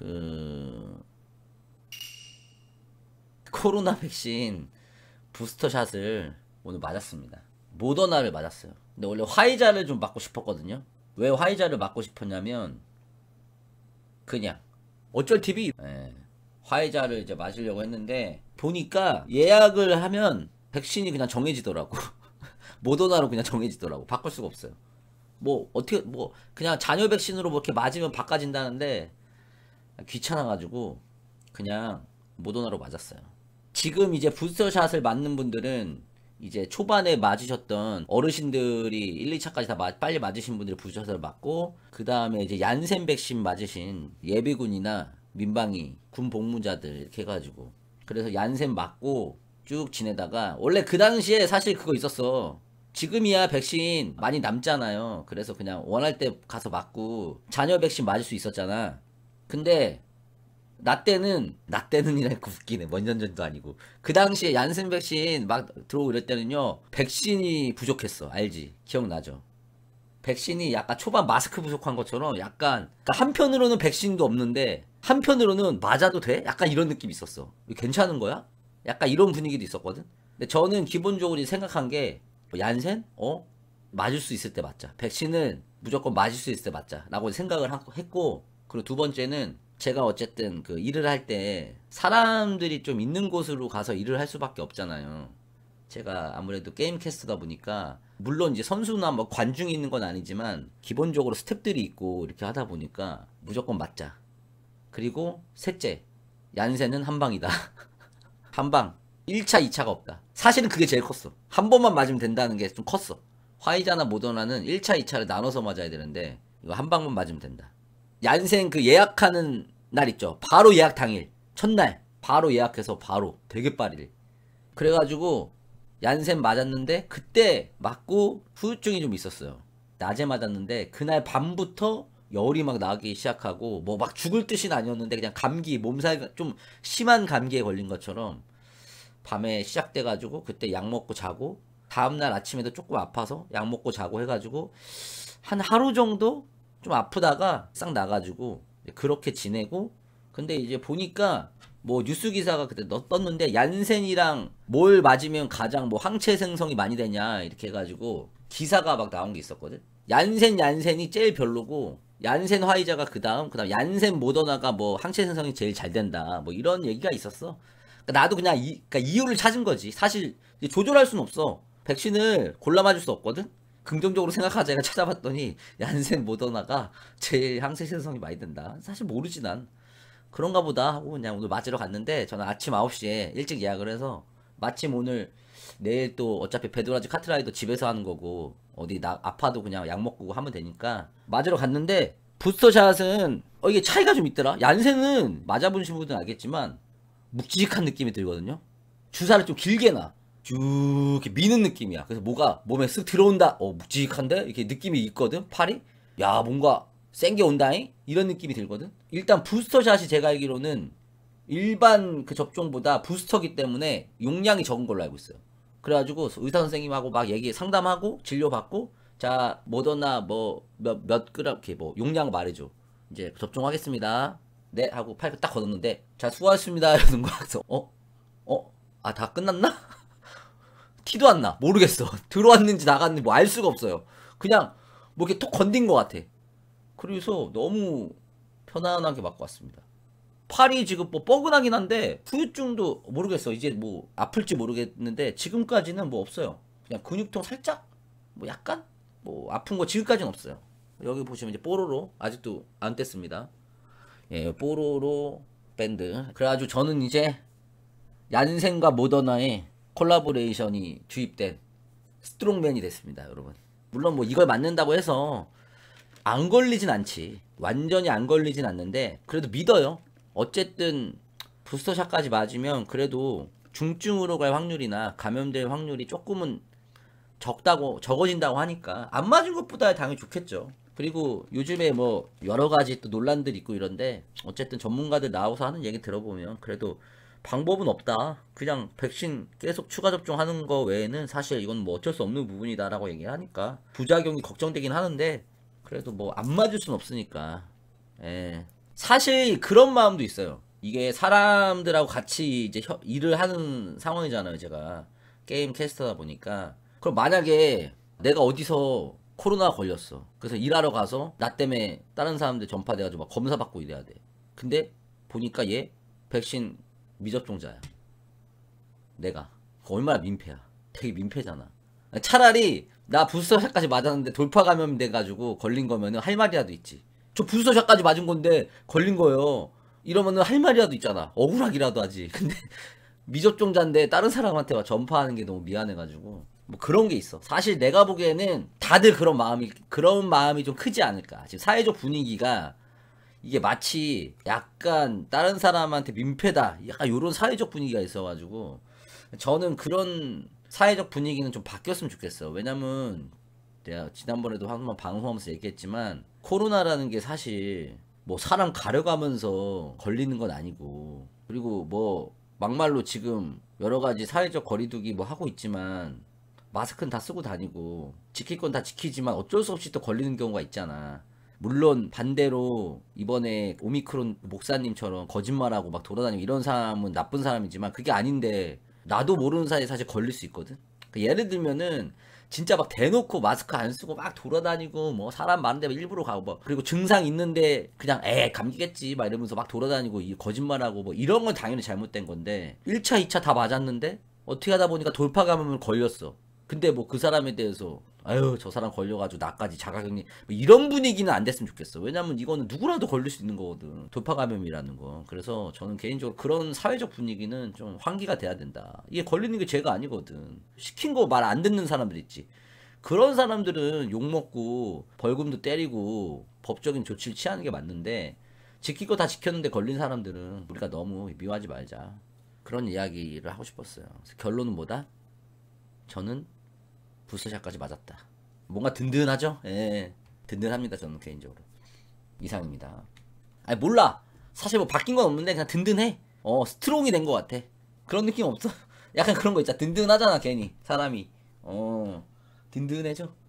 그 코로나 백신 부스터샷을 오늘 맞았습니다. 모더나를 맞았어요. 근데 원래 화이자를 좀 맞고 싶었거든요. 왜 화이자를 맞고 싶었냐면 그냥 어쩔 TV 네. 예, 화이자를 이제 맞으려고 했는데 보니까 예약을 하면 백신이 그냥 정해지더라고. 모더나로 그냥 정해지더라고. 바꿀 수가 없어요. 뭐 어떻게 뭐 그냥 잔여 백신으로 뭐 이렇게 맞으면 바꿔진다는데 귀찮아가지고 그냥 모더나로 맞았어요. 지금 이제 부스터샷을 맞는 분들은 이제 초반에 맞으셨던 어르신들이 1, 2차까지 다 마, 빨리 맞으신 분들이 부스터샷을 맞고 그 다음에 이제 얀센 백신 맞으신 예비군이나 민방위, 군 복무자들 이렇게 해가지고 그래서 얀센 맞고 쭉 지내다가 원래 그 당시에 사실 그거 있었어. 지금이야 백신 많이 남잖아요. 그래서 그냥 원할 때 가서 맞고 자녀 백신 맞을 수 있었잖아. 근데 나 때는 나 때는이라니까 웃기네. 몇년 전도 아니고 그 당시에 얀센 백신 막 들어오고 이럴 때는요. 백신이 부족했어. 알지? 기억나죠? 백신이 약간 초반 마스크 부족한 것처럼 약간 그러니까 한편으로는 백신도 없는데 한편으로는 맞아도 돼? 약간 이런 느낌이 있었어. 괜찮은 거야? 약간 이런 분위기도 있었거든. 근데 저는 기본적으로 생각한 게 뭐 얀센? 어? 맞을 수 있을 때 맞자. 백신은 무조건 맞을 수 있을 때 맞자라고 생각을 했고 그리고 두 번째는 제가 어쨌든 그 일을 할 때 사람들이 좀 있는 곳으로 가서 일을 할 수밖에 없잖아요. 제가 아무래도 게임 캐스트다 보니까 물론 이제 선수나 뭐 관중이 있는 건 아니지만 기본적으로 스텝들이 있고 이렇게 하다 보니까 무조건 맞자. 그리고 셋째 얀센은 한 방이다. 한 방. 1차, 2차가 없다. 사실은 그게 제일 컸어. 한 번만 맞으면 된다는 게 좀 컸어. 화이자나 모더나는 1차, 2차를 나눠서 맞아야 되는데 이거 한 방만 맞으면 된다. 얀센 그 예약하는 날 있죠. 바로 예약 당일. 첫날. 바로 예약해서 바로. 되게 빠르게. 그래가지고 얀센 맞았는데 그때 맞고 후유증이 좀 있었어요. 낮에 맞았는데 그날 밤부터 열이 막 나기 시작하고 뭐 막 죽을 뜻은 아니었는데 그냥 감기 몸살 좀 심한 감기에 걸린 것처럼 밤에 시작돼 가지고 그때 약 먹고 자고 다음날 아침에도 조금 아파서 약 먹고 자고 해가지고 한 하루 정도 좀 아프다가 싹 나가지고 그렇게 지내고 근데 이제 보니까 뭐 뉴스 기사가 그때 떴는데 얀센이랑 뭘 맞으면 가장 뭐 항체 생성이 많이 되냐 이렇게 해가지고 기사가 막 나온 게 있었거든. 얀센 얀센이 제일 별로고 얀센 화이자가 그 다음 그다음 얀센 모더나가 뭐 항체 생성이 제일 잘 된다 뭐 이런 얘기가 있었어. 그러니까 나도 그냥 이, 그러니까 이유를 찾은 거지. 사실 조절할 순 없어. 백신을 골라 맞을 수 없거든. 긍정적으로 생각하자 제가 찾아봤더니 얀센 모더나가 제일 항체 생성이 많이 된다. 사실 모르지 난. 그런가 보다 하고 그냥 오늘 맞으러 갔는데 저는 아침 9시에 일찍 예약을 해서 마침 오늘 내일 또 어차피 베드라지 카트라이더 집에서 하는 거고 어디 나 아파도 그냥 약 먹고 하면 되니까 맞으러 갔는데 부스터샷은 어 이게 차이가 좀 있더라 얀센은 맞아보신 분들은 알겠지만 묵직한 느낌이 들거든요 주사를 좀 길게 놔 이렇게 미는 느낌이야. 그래서 뭐가 몸에 쓱 들어온다. 어, 묵직한데? 이렇게 느낌이 있거든? 팔이? 야, 뭔가 센 게 온다잉? 이런 느낌이 들거든? 일단 부스터샷이 제가 알기로는 일반 그 접종보다 부스터기 때문에 용량이 적은 걸로 알고 있어요. 그래가지고 의사 선생님하고 막 얘기 상담하고 진료받고 자 모더나 뭐 몇 몇 그램 이렇게 뭐 용량 말해줘 이제 접종하겠습니다 네 하고 팔 딱 걷었는데 자 수고하셨습니다 이러는 거야 그래서 어? 어? 아 다 끝났나? 티도 안 나. 모르겠어. 들어왔는지 나갔는지 뭐 알 수가 없어요. 그냥 뭐 이렇게 톡 건딘 것 같아. 그래서 너무 편안하게 맞고 왔습니다. 팔이 지금 뭐 뻐근하긴 한데 후유증도 모르겠어. 이제 뭐 아플지 모르겠는데 지금까지는 뭐 없어요. 그냥 근육통 살짝 뭐 약간 뭐 아픈 거 지금까지는 없어요. 여기 보시면 이제 뽀로로 아직도 안 뗐습니다. 예, 뽀로로 밴드. 그래가지고 저는 이제 얀센과 모더나의 콜라보레이션이 주입된 스트롱맨이 됐습니다, 여러분. 물론 뭐 이걸 맞는다고 해서 안 걸리진 않지. 완전히 안 걸리진 않는데 그래도 믿어요. 어쨌든 부스터샷까지 맞으면 그래도 중증으로 갈 확률이나 감염될 확률이 조금은 적다고 적어진다고 하니까 안 맞은 것보다 당연히 좋겠죠. 그리고 요즘에 뭐 여러 가지 또 논란들 있고 이런데 어쨌든 전문가들 나와서 하는 얘기 들어보면 그래도 방법은 없다. 그냥 백신 계속 추가 접종하는 거 외에는 사실 이건 뭐 어쩔 수 없는 부분이다라고 얘기하니까 를 부작용이 걱정되긴 하는데 그래도 뭐 안 맞을 순 없으니까. 예. 사실 그런 마음도 있어요. 이게 사람들하고 같이 이제 일을 하는 상황이잖아요, 제가. 게임 캐스터다 보니까. 그럼 만약에 내가 어디서 코로나 걸렸어. 그래서 일하러 가서 나 때문에 다른 사람들 전파돼가지고 막 검사 받고 이래야 돼. 근데 보니까 얘 백신 미접종자야. 내가. 그 얼마나 민폐야. 되게 민폐잖아. 차라리 나 부스터샷까지 맞았는데 돌파 감염 돼가지고 걸린 거면은 할 말이라도 있지. 저 부스터샷까지 맞은 건데 걸린 거예요. 이러면은 할 말이라도 있잖아. 억울하기라도 하지. 근데 미접종자인데 다른 사람한테 막 전파하는 게 너무 미안해가지고 뭐 그런 게 있어. 사실 내가 보기에는 다들 그런 마음이 그런 마음이 좀 크지 않을까. 지금 사회적 분위기가 이게 마치 약간 다른 사람한테 민폐다 약간 요런 사회적 분위기가 있어가지고 저는 그런 사회적 분위기는 좀 바뀌었으면 좋겠어 왜냐면 내가 지난번에도 한번 방송하면서 얘기했지만 코로나라는 게 사실 뭐 사람 가려가면서 걸리는 건 아니고 그리고 뭐 막말로 지금 여러 가지 사회적 거리두기 뭐 하고 있지만 마스크는 다 쓰고 다니고 지킬 건 다 지키지만 어쩔 수 없이 또 걸리는 경우가 있잖아 물론 반대로 이번에 오미크론 목사님처럼 거짓말하고 막 돌아다니고 이런 사람은 나쁜 사람이지만 그게 아닌데 나도 모르는 사이에 사실 걸릴 수 있거든. 그러니까 예를 들면은 진짜 막 대놓고 마스크 안 쓰고 막 돌아다니고 뭐 사람 많은데 막 일부러 가고 막 그리고 증상 있는데 그냥 에 감기겠지 막 이러면서 막 돌아다니고 이 거짓말하고 뭐 이런 건 당연히 잘못된 건데 1차 2차 다 맞았는데 어떻게 하다 보니까 돌파감염을 걸렸어. 근데 뭐 그 사람에 대해서 아유 저 사람 걸려가지고 나까지 자가격리 뭐 이런 분위기는 안 됐으면 좋겠어 왜냐면 이거는 누구라도 걸릴 수 있는 거거든 돌파 감염이라는 거 그래서 저는 개인적으로 그런 사회적 분위기는 좀 환기가 돼야 된다 이게 걸리는 게 죄가 아니거든 시킨 거 말 안 듣는 사람들 있지 그런 사람들은 욕먹고 벌금도 때리고 법적인 조치를 취하는 게 맞는데 지키고다 지켰는데 걸린 사람들은 우리가 너무 미워하지 말자 그런 이야기를 하고 싶었어요 결론은 뭐다? 저는 부세자까지 맞았다. 뭔가 든든하죠? 예, 예. 든든합니다. 저는 개인적으로. 이상입니다. 아니 몰라. 사실 뭐 바뀐 건 없는데 그냥 든든해. 어 스트롱이 된 것 같아. 그런 느낌 없어? 약간 그런 거 있잖아. 든든하잖아 괜히 사람이. 어 든든해져.